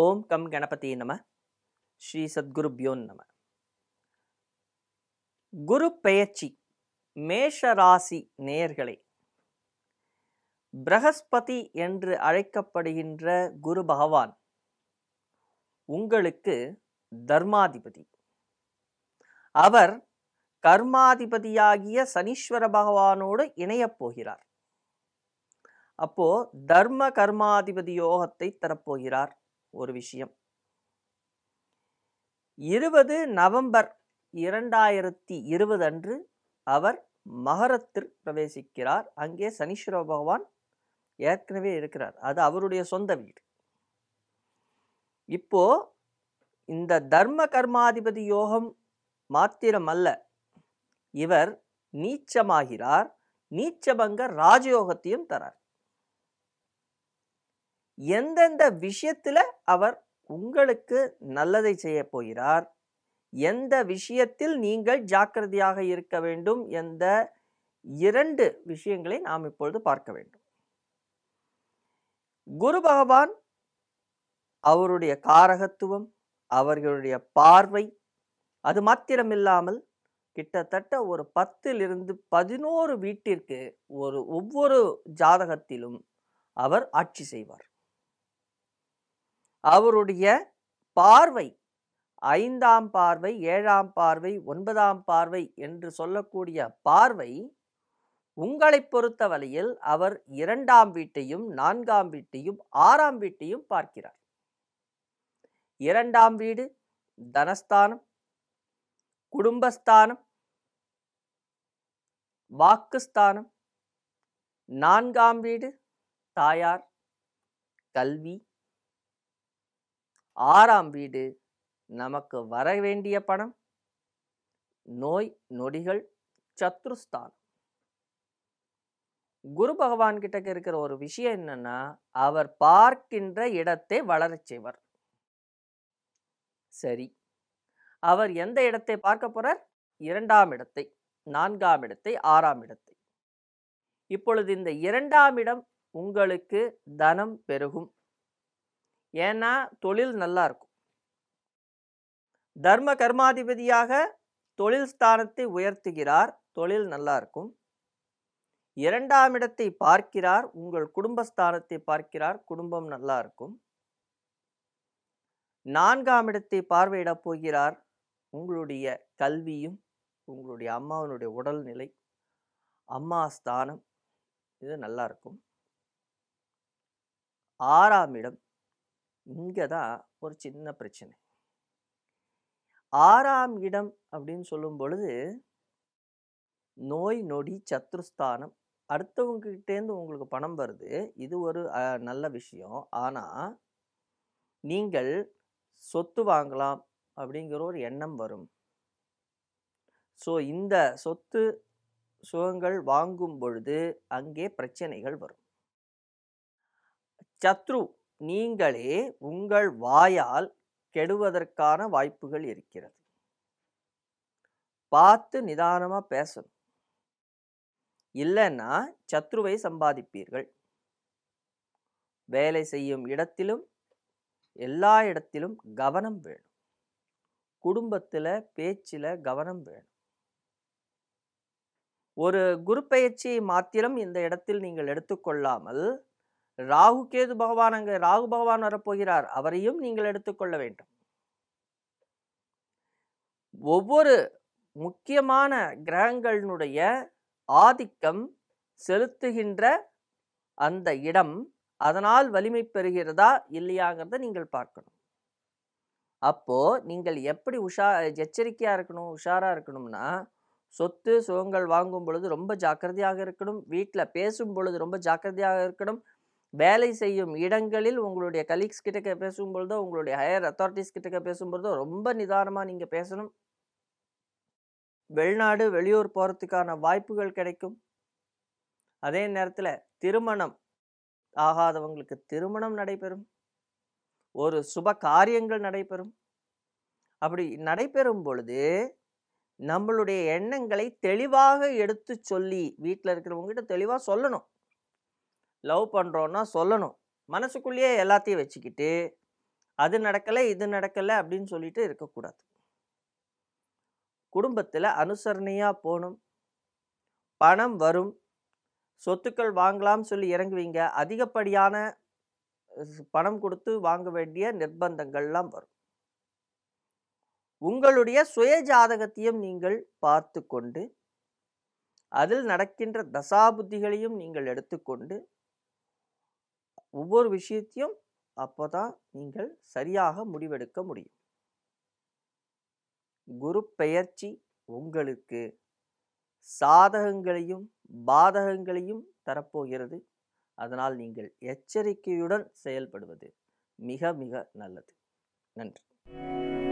ஓம் come Ganapathi நம ஸ்ரீ சத்குருப்யோன் நம குரு பெயர்ச்சி மேஷராசி நேர்களை பிரகஸ்பதி என்று அழைக்கப்படுகின்ற குரு பகவான் உங்களுக்கு தர்மாதிபதி அவர் கர்மாதிபதியாகிய சனீஸ்வர பகவானோடு இணையப் போகிறார் அப்போ தர்ம கர்மாதிபதி யோகத்தை தரப்போகிறார் ஒரு விஷயம் இருபது நவம்பர் இரண்டாயிரத்தி இருபது அன்று அவர் மகரத்தில் பிரவேசிக்கிறார் அங்கே சனீஸ்வர பகவான் ஏற்கனவே இருக்கிறார் அது அவருடைய சொந்த வீடு இப்போ இந்த தர்ம கர்மாதிபதி யோகம் மாத்திரமல்ல இவர் நீச்சமாகிறார் நீச்சபங்க ராஜயோகத்தையும் தரார் எந்தெந்த விஷயத்தில் அவர் உங்களுக்கு நல்லதை செய்ய போகிறார் எந்த விஷயத்தில் நீங்கள் ஜாக்கிரதையாக இருக்க வேண்டும் எந்த இரண்டு விஷயங்களை நாம் இப்பொழுது பார்க்க வேண்டும் குரு பகவான் அவருடைய காரகத்துவம் அவர்களுடைய பார்வை அது மாத்திரமில்லாமல் கிட்டத்தட்ட ஒரு பத்திலிருந்து பதினோரு வீட்டிற்கு ஒரு ஒவ்வொரு ஜாதகத்திலும் அவர் ஆட்சி செய்வார் அவருடைய பார்வை ஐந்தாம் பார்வை ஏழாம் பார்வை ஒன்பதாம் பார்வை என்று சொல்லக்கூடிய பார்வை உங்களை வழியில் அவர் இரண்டாம் வீட்டையும் நான்காம் வீட்டையும் ஆறாம் வீட்டையும் பார்க்கிறார் இரண்டாம் வீடு தனஸ்தானம் குடும்பஸ்தானம் வாக்குஸ்தானம் நான்காம் வீடு தாயார் கல்வி ஆறாம் வீடு நமக்கு வர வேண்டிய பணம் நோய் நொடிகள் சத்ருஸ்தான் குரு பகவான் கிட்ட இருக்கிற ஒரு விஷயம் என்னன்னா அவர் பார்க்கின்ற இடத்தை வளரச் செய்வர் சரி அவர் எந்த இடத்தை பார்க்க போறார் இரண்டாம் இடத்தை நான்காம் இடத்தை ஆறாம் இடத்தை இப்பொழுது இந்த இரண்டாம் இடம் உங்களுக்கு தனம் பெருகும் ஏன்னா தொழில் நல்லா இருக்கும் தர்ம கர்மாதிபதியாக தொழில் ஸ்தானத்தை உயர்த்துகிறார் தொழில் நல்லா இருக்கும் இரண்டாம் இடத்தை பார்க்கிறார் உங்கள் குடும்பஸ்தானத்தை பார்க்கிறார் குடும்பம் நல்லா இருக்கும் நான்காம் இடத்தை பார்வையிடப் போகிறார் உங்களுடைய கல்வியும் உங்களுடைய அம்மாவினுடைய உடல்நிலை அம்மா ஸ்தானம் இது நல்லா இருக்கும் ஆறாம் இடம் இங்கே தான் ஒரு சின்ன பிரச்சனை ஆறாம் இடம் அப்படின்னு சொல்லும் பொழுது நோய் நொடி சத்ருஸ்தானம் அடுத்தவங்ககிட்டேருந்து உங்களுக்கு பணம் வருது இது ஒரு நல்ல விஷயம் ஆனால் நீங்கள் சொத்து வாங்கலாம் அப்படிங்கிற ஒரு எண்ணம் வரும் ஸோ இந்த சொத்து சுகங்கள் வாங்கும் பொழுது அங்கே பிரச்சனைகள் வரும் சத்ரு நீங்களே உங்கள் வாயால் கெடுவதற்கான வாய்ப்புகள் இருக்கிறது பார்த்து நிதானமாக பேசணும் இல்லைன்னா சத்ருவை சம்பாதிப்பீர்கள் வேலை செய்யும் இடத்திலும் எல்லா இடத்திலும் கவனம் வேணும் குடும்பத்தில் பேச்சில் கவனம் வேணும் ஒரு குரு பயிற்சியை மாத்திரம் இந்த இடத்தில் நீங்கள் எடுத்துக்கொள்ளாமல் ராகு கேது பகவான் அங்கே ராகு பகவான் வரப்போகிறார் அவரையும் நீங்கள் எடுத்துக்கொள்ள வேண்டும் ஒவ்வொரு முக்கியமான கிரகங்களினுடைய ஆதிக்கம் செலுத்துகின்ற அந்த இடம் அதனால் வலிமை பெறுகிறதா இல்லையாங்கிறத நீங்கள் பார்க்கணும் அப்போது நீங்கள் எப்படி உஷா எச்சரிக்கையாக இருக்கணும் உஷாராக இருக்கணும்னா சொத்து சுகங்கள் வாங்கும் பொழுது ரொம்ப ஜாக்கிரதையாக இருக்கணும் வீட்டில் பேசும் பொழுது ரொம்ப ஜாக்கிரதையாக இருக்கணும் வேலை செய்யும் இடங்களில் உங்களுடைய கலீக்ஸ் கிட்டக்க பேசும்பொழுதோ உங்களுடைய ஹையர் அத்தாரிட்டிஸ் கிட்டக்க பேசும்பொழுதோ ரொம்ப நிதானமாக நீங்கள் பேசணும் வெளிநாடு வெளியூர் போகிறதுக்கான வாய்ப்புகள் கிடைக்கும் அதே நேரத்தில் திருமணம் ஆகாதவங்களுக்கு திருமணம் நடைபெறும் ஒரு சுப காரியங்கள் நடைபெறும் அப்படி நடைபெறும் பொழுது நம்மளுடைய எண்ணங்களை தெளிவாக எடுத்து சொல்லி வீட்டில் இருக்கிறவங்ககிட்ட தெளிவாக சொல்லணும் லவ் பண்ணுறோன்னா சொல்லணும் மனசுக்குள்ளேயே எல்லாத்தையும் வச்சுக்கிட்டு அது நடக்கலை இது நடக்கலை அப்படின்னு சொல்லிட்டு இருக்கக்கூடாது குடும்பத்தில் அனுசரணையாக போகணும் பணம் வரும் சொத்துக்கள் வாங்கலாம்னு சொல்லி இறங்குவீங்க அதிகப்படியான பணம் கொடுத்து வாங்க வேண்டிய நிர்பந்தங்கள்லாம் வரும் உங்களுடைய சுய ஜாதகத்தையும் நீங்கள் பார்த்து கொண்டு அதில் நடக்கின்ற தசாபுத்திகளையும் நீங்கள் எடுத்துக்கொண்டு ஒவ்வொரு விஷயத்தையும் அப்போ தான் நீங்கள் சரியாக முடிவெடுக்க முடியும் குரு பெயர்ச்சி உங்களுக்கு சாதகங்களையும் பாதகங்களையும் தரப்போகிறது அதனால் நீங்கள் எச்சரிக்கையுடன் செயல்படுவது மிக மிக நல்லது நன்றி